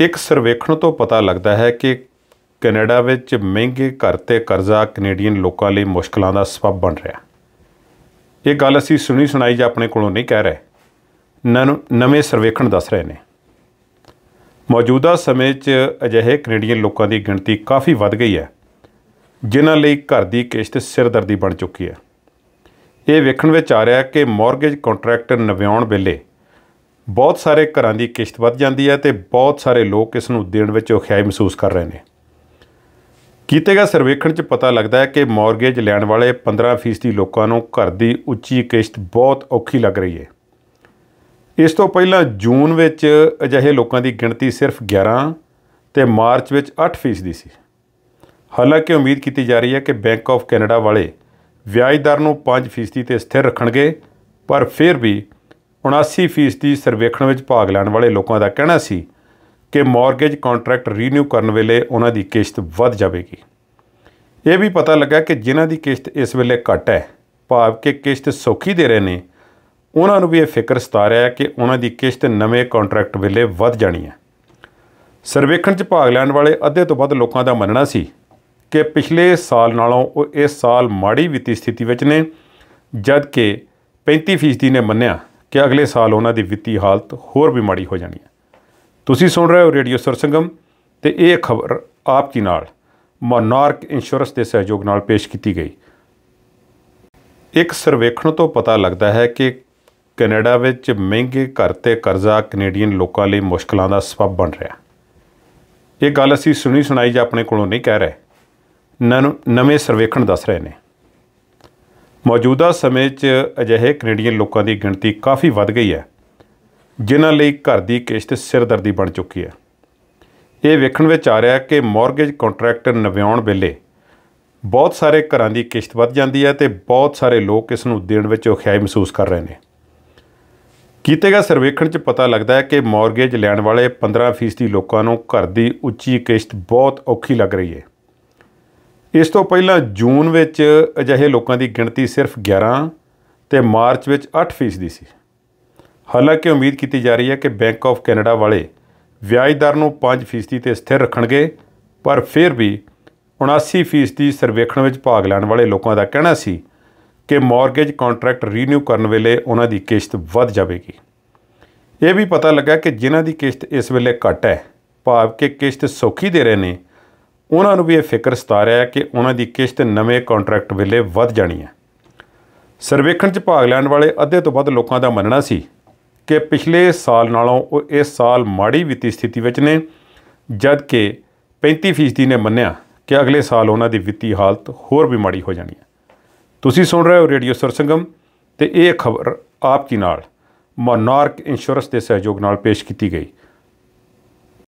ਇੱਕ ਸਰਵੇਖਣ ਤੋਂ ਪਤਾ ਲੱਗਦਾ ਹੈ ਕਿ ਕੈਨੇਡਾ ਵਿੱਚ ਮਹਿੰਗੇ ਘਰ ਤੇ ਕਰਜ਼ਾ ਕੈਨੇਡੀਅਨ ਲੋਕਾਂ ਲਈ ਮੁਸ਼ਕਲਾਂ ਦਾ ਸਬਬ ਬਣ ਰਿਹਾ ਇਹ ਗੱਲ ਅਸੀਂ ਸੁਣੀ ਸੁਣਾਈ ਜਾਂ ਆਪਣੇ ਕੋਲੋਂ ਨਹੀਂ ਕਹਿ ਰਹੇ ਨਵੇਂ ਸਰਵੇਖਣ ਦੱਸ ਰਹੇ ਨੇ ਮੌਜੂਦਾ ਸਮੇਂ 'ਚ ਅਜਿਹੇ ਕੈਨੇਡੀਅਨ ਲੋਕਾਂ ਦੀ ਗਿਣਤੀ ਕਾਫੀ ਵੱਧ ਗਈ ਹੈ ਜਿਨ੍ਹਾਂ ਲਈ ਘਰ ਦੀ ਕਿਸ਼ਤ ਸਿਰਦਰਦੀ ਬਣ ਚੁੱਕੀ ਹੈ ਇਹ ਵੇਖਣ ਵਿੱਚ ਆ ਰਿਹਾ ਹੈ ਕਿ ਮਾਰਗੇਜ ਕੰਟਰੈਕਟ ਨਵਿਆਉਣ ਵੇਲੇ ਬਹੁਤ ਸਾਰੇ ਘਰਾਂ ਦੀ ਕਿਸ਼ਤ ਵੱਧ ਜਾਂਦੀ ਹੈ ਤੇ ਬਹੁਤ ਸਾਰੇ ਲੋਕ ਇਸ ਨੂੰ ਦੇਣ ਵਿੱਚ ਔਖਿਆਈ ਮਹਿਸੂਸ ਕਰ ਰਹੇ ਨੇ ਕੀਤੇ ਗਏ ਸਰਵੇਖਣ 'ਚ ਪਤਾ ਲੱਗਦਾ ਹੈ ਕਿ ਮਾਰਗੇਜ ਲੈਣ ਵਾਲੇ 15% ਲੋਕਾਂ ਨੂੰ ਘਰ ਦੀ ਉੱਚੀ ਕਿਸ਼ਤ ਬਹੁਤ ਔਖੀ ਲੱਗ ਰਹੀ ਹੈ ਇਸ ਤੋਂ ਪਹਿਲਾਂ ਜੂਨ ਵਿੱਚ ਅਜਿਹੇ ਲੋਕਾਂ ਦੀ ਗਿਣਤੀ ਸਿਰਫ 11 ਤੇ ਮਾਰਚ ਵਿੱਚ 8% ਸੀ ਹਾਲਾਂਕਿ ਉਮੀਦ ਕੀਤੀ ਜਾ ਰਹੀ ਹੈ ਕਿ ਬੈਂਕ ਆਫ ਕੈਨੇਡਾ ਵਾਲੇ ਵਿਆਜ ਦਰ ਨੂੰ 5% ਤੇ ਸਥਿਰ ਰੱਖਣਗੇ ਪਰ ਫਿਰ ਵੀ 79% ਦੀ ਸਰਵੇਖਣ ਵਿੱਚ ਭਾਗ ਲੈਣ ਵਾਲੇ ਲੋਕਾਂ ਦਾ ਕਹਿਣਾ ਸੀ ਕਿ ਮਾਰਗੇਜ ਕੰਟਰੈਕਟ ਰੀਨਿਊ ਕਰਨ ਵੇਲੇ ਉਹਨਾਂ ਦੀ ਕਿਸ਼ਤ ਵੱਧ ਜਾਵੇਗੀ ਇਹ ਵੀ ਪਤਾ ਲੱਗਾ ਕਿ ਜਿਨ੍ਹਾਂ ਦੀ ਕਿਸ਼ਤ ਇਸ ਵੇਲੇ ਘਟ ਹੈ ਭਾਵ ਕਿ ਕਿਸ਼ਤ ਸੌਖੀ ਦੇ ਰਹੇ ਨੇ ਉਹਨਾਂ ਨੂੰ ਵੀ ਇਹ ਫਿਕਰ ਸਤਾ ਰਿਹਾ ਹੈ ਕਿ ਉਹਨਾਂ ਦੀ ਕਿਸ਼ਤ ਨਵੇਂ ਕੰਟਰੈਕਟ ਵੇਲੇ ਵੱਧ ਜਾਣੀ ਹੈ ਸਰਵੇਖਣ 'ਚ ਭਾਗ ਲੈਣ ਵਾਲੇ ਅੱਧੇ ਤੋਂ ਵੱਧ ਲੋਕਾਂ ਦਾ ਮੰਨਣਾ ਸੀ ਕਿ ਪਿਛਲੇ ਸਾਲ ਨਾਲੋਂ ਉਹ ਇਸ ਸਾਲ ਮਾੜੀ ਵਿੱਤੀ ਸਥਿਤੀ ਵਿੱਚ ਨੇ ਜਦ ਕਿ 35% ਨੇ ਮੰਨਿਆ ਕਿ ਅਗਲੇ ਸਾਲ ਉਹਨਾਂ ਦੀ ਵਿੱਤੀ ਹਾਲਤ ਹੋਰ ਵੀ ਮਾੜੀ ਹੋ ਜਾਣੀ ਹੈ ਤੁਸੀਂ ਸੁਣ ਰਹੇ ਹੋ ਰੇਡੀਓ ਸਰਸੰਗਮ ਤੇ ਇਹ ਖਬਰ ਆਪ ਕੀ ਨਾਲ ਮੋਨਾਰਕ ਇੰਸ਼ੋਰੈਂਸ ਦੇ ਸਹਿਯੋਗ ਨਾਲ ਪੇਸ਼ ਕੀਤੀ ਗਈ ਇੱਕ ਸਰਵੇਖਣ ਤੋਂ ਪਤਾ ਲੱਗਦਾ ਹੈ ਕਿ ਕੈਨੇਡਾ ਵਿੱਚ ਮਹਿੰਗੇ ਘਰ ਤੇ ਕਰਜ਼ਾ ਕੈਨੇਡੀਅਨ ਲੋਕਾਂ ਲਈ ਮੁਸ਼ਕਲਾਂ ਦਾ ਸਬਬ ਬਣ ਰਿਹਾ ਇਹ ਗੱਲ ਅਸੀਂ ਸੁਣੀ ਸੁਣਾਈ ਜਾਂ ਆਪਣੇ ਕੋਲੋਂ ਨਹੀਂ ਕਹਿ ਰਹੇ ਨਵੇਂ ਸਰਵੇਖਣ ਦੱਸ ਰਹੇ ਨੇ ਮੌਜੂਦਾ ਸਮੇਂ 'ਚ ਅਜਿਹੇ ਕੈਨੇਡੀਅਨ ਲੋਕਾਂ ਦੀ ਗਿਣਤੀ ਕਾਫੀ ਵੱਧ ਗਈ ਹੈ ਜਿਨ੍ਹਾਂ ਲਈ ਘਰ ਦੀ ਕਿਸ਼ਤ ਸਿਰਦਰਦੀ ਬਣ ਚੁੱਕੀ ਹੈ ਇਹ ਵੇਖਣ ਵਿੱਚ ਆ ਰਿਹਾ ਹੈ ਕਿ ਮਾਰਗੇਜ ਕੰਟਰੈਕਟ ਨਵਿਆਉਣ ਵੇਲੇ ਬਹੁਤ ਸਾਰੇ ਘਰਾਂ ਦੀ ਕਿਸ਼ਤ ਵੱਧ ਜਾਂਦੀ ਹੈ ਤੇ ਬਹੁਤ ਸਾਰੇ ਲੋਕ ਇਸ ਨੂੰ ਦੇਣ ਵਿੱਚ ਔਖਿਆਈ ਮਹਿਸੂਸ ਕਰ ਰਹੇ ਨੇ ਕੀਤੇ ਗਏ ਸਰਵੇਖਣ 'ਚ ਪਤਾ ਲੱਗਦਾ ਹੈ ਕਿ ਮਾਰਗੇਜ ਲੈਣ ਵਾਲੇ 15% ਲੋਕਾਂ ਨੂੰ ਘਰ ਦੀ ਉੱਚੀ ਕਿਸ਼ਤ ਬਹੁਤ ਔਖੀ ਲੱਗ ਰਹੀ ਹੈ ਇਸ ਤੋਂ ਪਹਿਲਾਂ ਜੂਨ ਵਿੱਚ ਅਜਿਹੇ ਲੋਕਾਂ ਦੀ ਗਿਣਤੀ ਸਿਰਫ 11 ਤੇ ਮਾਰਚ ਵਿੱਚ 8% ਦੀ ਸੀ ਹਾਲਾਂਕਿ ਉਮੀਦ ਕੀਤੀ ਜਾ ਰਹੀ ਹੈ ਕਿ ਬੈਂਕ ਆਫ ਕੈਨੇਡਾ ਵਾਲੇ ਵਿਆਜ ਦਰ ਨੂੰ 5% ਤੇ ਸਥਿਰ ਰੱਖਣਗੇ ਪਰ ਫਿਰ ਵੀ 79% ਸਰਵੇਖਣ ਵਿੱਚ ਭਾਗ ਲੈਣ ਵਾਲੇ ਲੋਕਾਂ ਦਾ ਕਹਿਣਾ ਸੀ ਕਿ ਮਾਰਗੇਜ ਕੰਟਰੈਕਟ ਰੀਨਿਊ ਕਰਨ ਵੇਲੇ ਉਹਨਾਂ ਦੀ ਕਿਸ਼ਤ ਵੱਧ ਜਾਵੇਗੀ ਇਹ ਵੀ ਪਤਾ ਲੱਗਾ ਕਿ ਜਿਨ੍ਹਾਂ ਦੀ ਕਿਸ਼ਤ ਇਸ ਵੇਲੇ ਘਟ ਹੈ ਭਾਵ ਕਿ ਕਿਸ਼ਤ ਸੌਖੀ ਦੇ ਰਹੇ ਨੇ ਉਹਨਾਂ ਨੂੰ ਵੀ ਇਹ ਫਿਕਰ ਸਤਾ ਰਿਹਾ ਹੈ ਕਿ ਉਹਨਾਂ ਦੀ ਕਿਸ਼ਤ ਨਵੇਂ ਕੰਟਰੈਕਟ ਵੇਲੇ ਵੱਧ ਜਾਣੀ ਹੈ ਸਰਵੇਖਣ 'ਚ ਭਾਗ ਲੈਣ ਵਾਲੇ ਅੱਧੇ ਤੋਂ ਵੱਧ ਲੋਕਾਂ ਦਾ ਮੰਨਣਾ ਸੀ ਕਿ ਪਿਛਲੇ ਸਾਲ ਨਾਲੋਂ ਉਹ ਇਸ ਸਾਲ ਮਾੜੀ ਵਿੱਤੀ ਸਥਿਤੀ ਵਿੱਚ ਨੇ ਜਦ ਕਿ 35% ਨੇ ਮੰਨਿਆ ਕਿ ਅਗਲੇ ਸਾਲ ਉਹਨਾਂ ਦੀ ਵਿੱਤੀ ਹਾਲਤ ਹੋਰ ਵੀ ਮਾੜੀ ਹੋ ਜਾਣੀ ਹੈ ਤੁਸੀਂ ਸੁਣ ਰਹੇ ਹੋ ਰੇਡੀਓ ਸਰਸੰਗਮ ਤੇ ਇਹ ਖਬਰ ਆਪ ਕੀ ਨਾਲ ਮਨਾਰਕ ਇੰਸ਼ੋਰੈਂਸ ਦੇ ਸਹਿਯੋਗ ਨਾਲ ਪੇਸ਼ ਕੀਤੀ ਗਈ